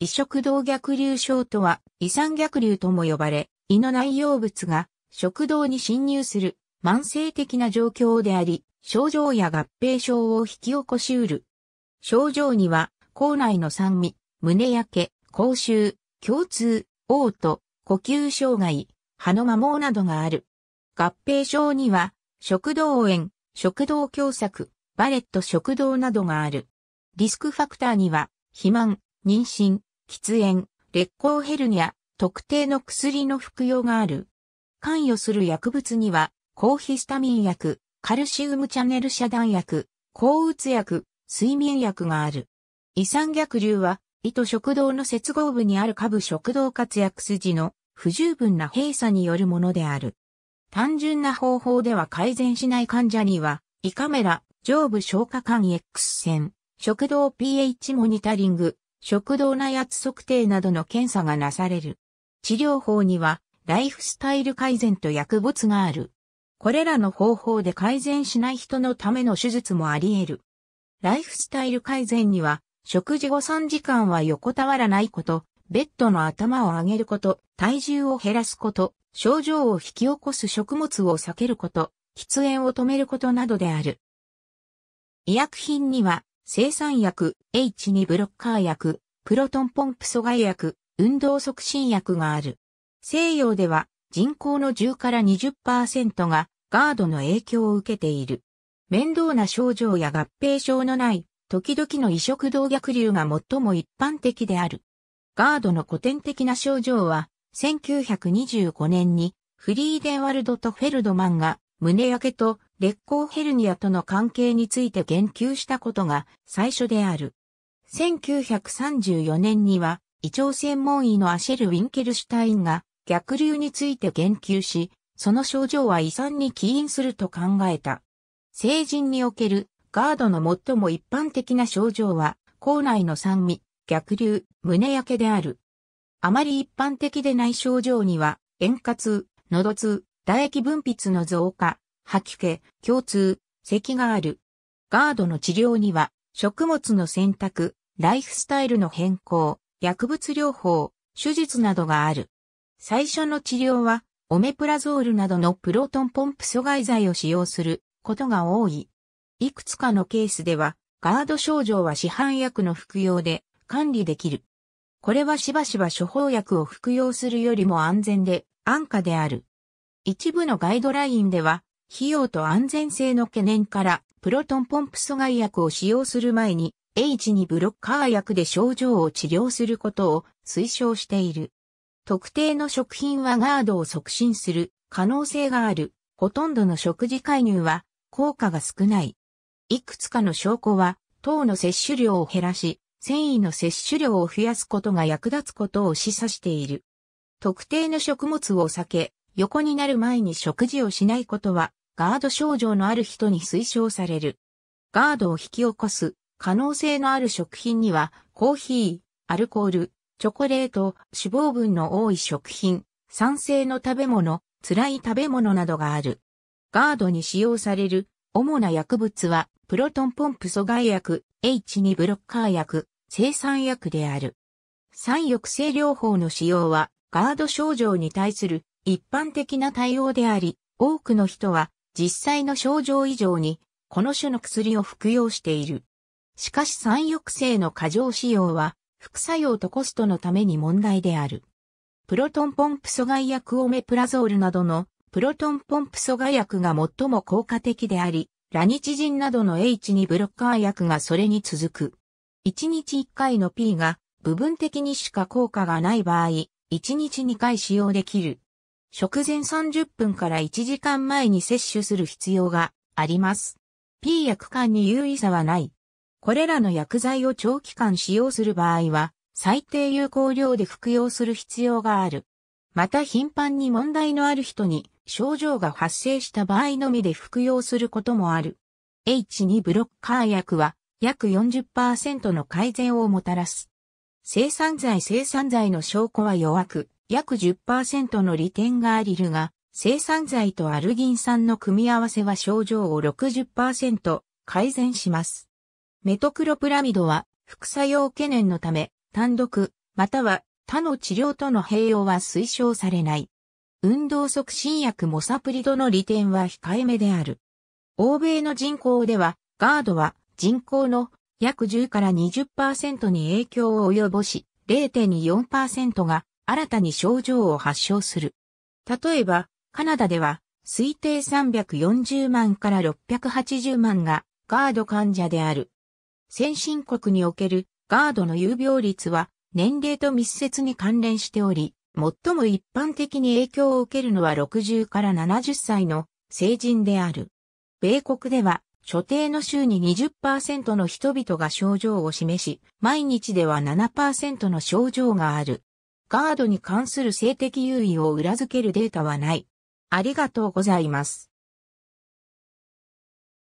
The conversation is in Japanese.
移食道逆流症とは、胃酸逆流とも呼ばれ、胃の内容物が食道に侵入する慢性的な状況であり、症状や合併症を引き起こしうる。症状には、口内の酸味、胸焼け、口臭、胸痛、嘔吐、呼吸障害、歯の摩耗などがある。合併症には、食道炎、食道狭窄、バレット食道などがある。リスクファクターには、肥満、妊娠、喫煙、劣行ヘルニア、特定の薬の服用がある。関与する薬物には、抗ヒスタミン薬、カルシウムチャネル遮断薬、抗うつ薬、睡眠薬がある。胃酸逆流は、胃と食道の接合部にある下部食道活躍筋の不十分な閉鎖によるものである。単純な方法では改善しない患者には、胃カメラ、上部消化管 X 線、食道 pH モニタリング、食道内圧測定などの検査がなされる。治療法には、ライフスタイル改善と薬物がある。これらの方法で改善しない人のための手術もあり得る。ライフスタイル改善には、食事後3時間は横たわらないこと、ベッドの頭を上げること、体重を減らすこと、症状を引き起こす食物を避けること、喫煙を止めることなどである。医薬品には、生産薬、H2 ブロッカー薬、プロトンポンプ阻害薬、運動促進薬がある。西洋では人口の10から20%がガードの影響を受けている。面倒な症状や合併症のない、時々の移植動逆流が最も一般的である。ガードの古典的な症状は、1925年にフリーデンワルドとフェルドマンが胸焼けと劣行ヘルニアとの関係について言及したことが最初である。1934年には、胃腸専門医のアシェル・ウィンケルシュタインが逆流について言及し、その症状は遺産に起因すると考えた。成人におけるガードの最も一般的な症状は、口内の酸味、逆流、胸焼けである。あまり一般的でない症状には、円滑、喉痛、唾液分泌の増加、吐き気、共通、咳がある。ガードの治療には、食物の選択、ライフスタイルの変更、薬物療法、手術などがある。最初の治療は、オメプラゾールなどのプロトンポンプ阻害剤を使用することが多い。いくつかのケースでは、ガード症状は市販薬の服用で管理できる。これはしばしば処方薬を服用するよりも安全で安価である。一部のガイドラインでは、費用と安全性の懸念から、プロトンポンプ阻害薬を使用する前に、H2 ブロッカー薬で症状を治療することを推奨している。特定の食品はガードを促進する可能性がある。ほとんどの食事介入は効果が少ない。いくつかの証拠は糖の摂取量を減らし、繊維の摂取量を増やすことが役立つことを示唆している。特定の食物を避け、横になる前に食事をしないことはガード症状のある人に推奨される。ガードを引き起こす可能性のある食品には、コーヒー、アルコール、チョコレート、脂肪分の多い食品、酸性の食べ物、辛い食べ物などがある。ガードに使用される主な薬物は、プロトンポンプ阻害薬、H2 ブロッカー薬、生産薬である。酸抑制療法の使用は、ガード症状に対する一般的な対応であり、多くの人は実際の症状以上に、この種の薬を服用している。しかし酸抑制の過剰使用は、副作用とコストのために問題である。プロトンポンプ阻害薬オメプラゾールなどのプロトンポンプ阻害薬が最も効果的であり、ラニチジンなどの H2 ブロッカー薬がそれに続く。1日1回の P が部分的にしか効果がない場合、1日2回使用できる。食前30分から1時間前に摂取する必要があります。P 薬管に有意差はない。これらの薬剤を長期間使用する場合は、最低有効量で服用する必要がある。また頻繁に問題のある人に症状が発生した場合のみで服用することもある。H2 ブロッカー薬は約40%の改善をもたらす。生産剤生産剤の証拠は弱く、約10%の利点がありるが、生産剤とアルギン酸の組み合わせは症状を60%改善します。メトクロプラミドは副作用懸念のため、単独、または他の治療との併用は推奨されない。運動促進薬モサプリドの利点は控えめである。欧米の人口では、ガードは人口の約10から20%に影響を及ぼし、0.4%が新たに症状を発症する。例えば、カナダでは、推定340万から680万がガード患者である。先進国におけるガードの有病率は年齢と密接に関連しており、最も一般的に影響を受けるのは60から70歳の成人である。米国では、所定の週に20%の人々が症状を示し、毎日では7%の症状がある。ガードに関する性的優位を裏付けるデータはない。ありがとうございます。